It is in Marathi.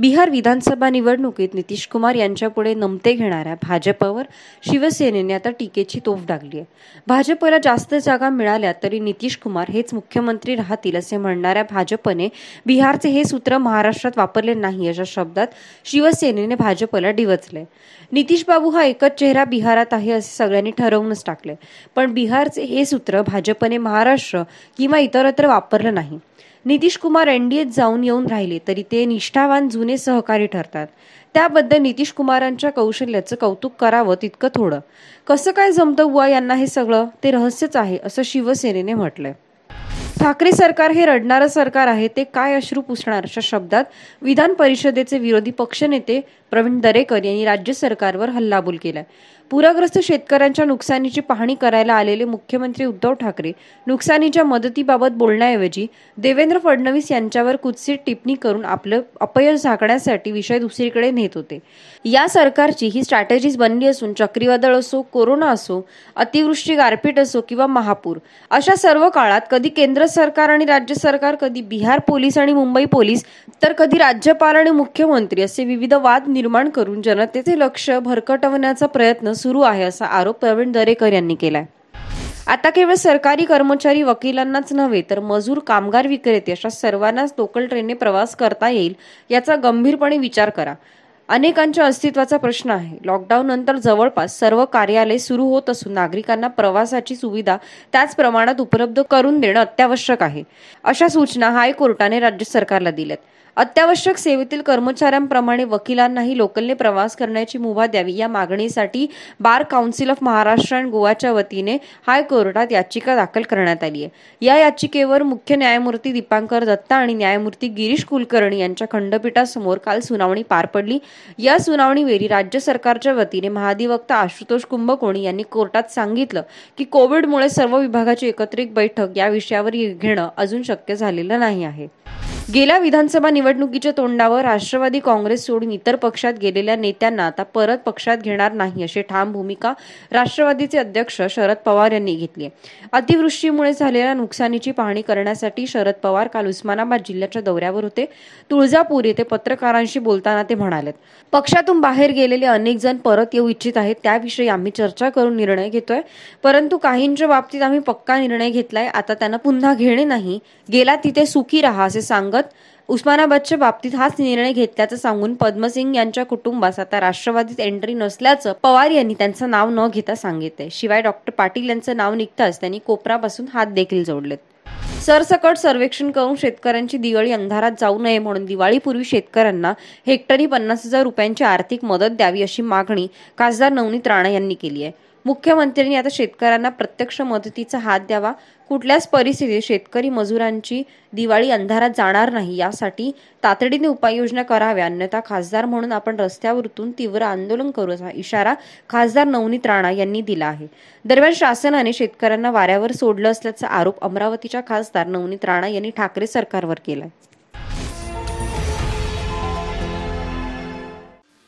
बिहार विधानसभा निवडणुकीत नितीश कुमार यांच्यापुढे नमते घेणाऱ्या भाजपवर शिवसेनेने आता टीकेची तोफ डागली आहे भाजपला जास्त जागा मिळाल्या तरी नितीश कुमार हेच मुख्यमंत्री राहतील असे म्हणणाऱ्या भाजपने बिहारचे हे सूत्र महाराष्ट्रात वापरले नाही अशा शब्दात शिवसेनेने भाजपला डिवचले नितीश बाबू हा एकच चेहरा बिहारात आहे असे सगळ्यांनी ठरवूनच टाकले पण बिहारचे हे सूत्र भाजपने महाराष्ट्र किंवा इतरत्र वापरलं नाही नितीश कुमार एनडीएत जाऊन येऊन राहिले तरी ते निष्ठावान जुने सहकारी ठरतात त्याबद्दल नितीश कुमारांच्या कौशल्याचं कौतुक करावं तितकं थोडं कसं काय जमतं बुवा यांना हे सगळं ते रहस्यच आहे असं शिवसेनेने म्हटलंय ठाकरे सरकार हे रडणारं सरकार आहे ते काय अश्रू पुसणार अशा शब्दात विधान परिषदेचे विरोधी पक्षनेते प्रवीण दरेकर यांनी राज्य सरकारवर हल्लाबोल केलाय पूरग्रस्त शेतकऱ्यांच्या नुकसानीची पाहणी करायला आलेले मुख्यमंत्री उद्धव ठाकरे नुकसानीच्या मदतीबाबत बोलण्याऐवजी देवेंद्र फडणवीस यांच्यावर कुत्सित टिप्पणी करून आपलं अपयश झाकण्यासाठी विषय दुसरीकडे नेत होते या सरकारची ही स्ट्रॅटेजीज बनली असून चक्रीवादळ असो कोरोना असो अतिवृष्टी गारपीट असो किंवा महापूर अशा सर्व काळात कधी केंद्र सरकार आणि राज्य सरकार कधी बिहार पोलीस आणि मुंबई पोलीस तर कधी राज्यपाल आणि मुख्यमंत्री असे विविध वाद निर्माण करून जनतेचे लक्ष भरकटवण्याचा प्रयत्न सुरू आहे असा आरोप प्रवीण दरेकर यांनी केलाय आता केवळ सरकारी कर्मचारी वकिलांनाच नव्हे तर मजूर कामगार विक्रेते अशा सर्वांनाच लोकल ट्रेनने प्रवास करता येईल याचा गंभीरपणे विचार करा अनेकांच्या अस्तित्वाचा प्रश्न आहे लॉकडाऊन नंतर जवळपास सर्व कार्यालय सुरू होत असून नागरिकांना प्रवासाची सुविधा त्याच प्रमाणात उपलब्ध करून देणं अत्यावश्यक आहे अशा सूचना हायकोर्टाने राज्य सरकारला दिल्यात अत्यावश्यक सेवेतील कर्मचाऱ्यांप्रमाणे वकिलांनाही लोकलने प्रवास करण्याची मुभा द्यावी या मागणीसाठी bar council of Maharashtra and गोवाच्या वतीने हायकोर्टात याचिका दाखल करण्यात आली आहे या याचिकेवर मुख्य न्यायमूर्ती दीपांकर दत्ता आणि न्यायमूर्ती गिरीश कुलकर्णी यांच्या खंडपीठासमोर काल सुनावणी पार पडली या सुनावणीवेळी राज्य सरकारच्या वतीने महाधिवक्ता आशुतोष कुंभकोणी यांनी कोर्टात सांगितलं की कोविडमुळे सर्व विभागाची एकत्रित बैठक या विषयावर घेणं अजून शक्य झालेलं नाही आहे गेल्या विधानसभा निवडणुकीच्या तोंडावर राष्ट्रवादी काँग्रेस सोडून इतर पक्षात गेलेल्या नेत्यांना आता परत पक्षात घेणार नाही अशी ठाम भूमिका राष्ट्रवादीचे अध्यक्ष शरद पवार यांनी घेतली अतिवृष्टीमुळे झालेल्या नुकसानीची पाहणी करण्यासाठी शरद पवार काल उस्मानाबाद जिल्ह्याच्या दौऱ्यावर होते तुळजापूर येथे पत्रकारांशी बोलताना ते म्हणाले पक्षातून बाहेर गेलेले अनेक जण परत येऊ इच्छित आहेत त्याविषयी आम्ही चर्चा करून निर्णय घेतोय परंतु काहींच्या बाबतीत आम्ही पक्का निर्णय घेतलाय आता त्यांना पुन्हा घेणे नाही गेला तिथे सुखी राहा असे सांगत अंतर्गत उस्मानाबादच्या बाबतीत हाच निर्णय घेतल्याचं सांगून पद्मसिंग यांच्या कुटुंबास आता राष्ट्रवादीत एंट्री नसल्याचं पवार यांनी त्यांचं नाव न घेता सांगितले शिवाय डॉक्टर पाटील यांचं नाव निघताच त्यांनी कोपरापासून हात देखील जोडलेत सरसकट सर्वेक्षण करून शेतकऱ्यांची दिवाळी अंधारात जाऊ नये म्हणून दिवाळीपूर्वी शेतकऱ्यांना हेक्टरी पन्नास हजार रुपयांची आर्थिक मदत द्यावी अशी मागणी खासदार नवनीत राणा यांनी केली आहे मुख्यमंत्र्यांनी आता शेतकऱ्यांना प्रत्यक्ष मदतीचा हात द्यावा कुठल्याच परिस्थितीत शेतकरी मजुरांची दिवाळी अंधारात जाणार नाही यासाठी तातडीने उपाययोजना कराव्या अन्यथा खासदार म्हणून आपण रस्त्यावर तीव्र आंदोलन करू असा इशारा खासदार नवनीत राणा यांनी दिला आहे दरम्यान शासनाने शेतकऱ्यांना वाऱ्यावर सोडलं असल्याचा आरोप अमरावतीच्या खासदार नवनीत राणा यांनी ठाकरे सरकारवर केलाय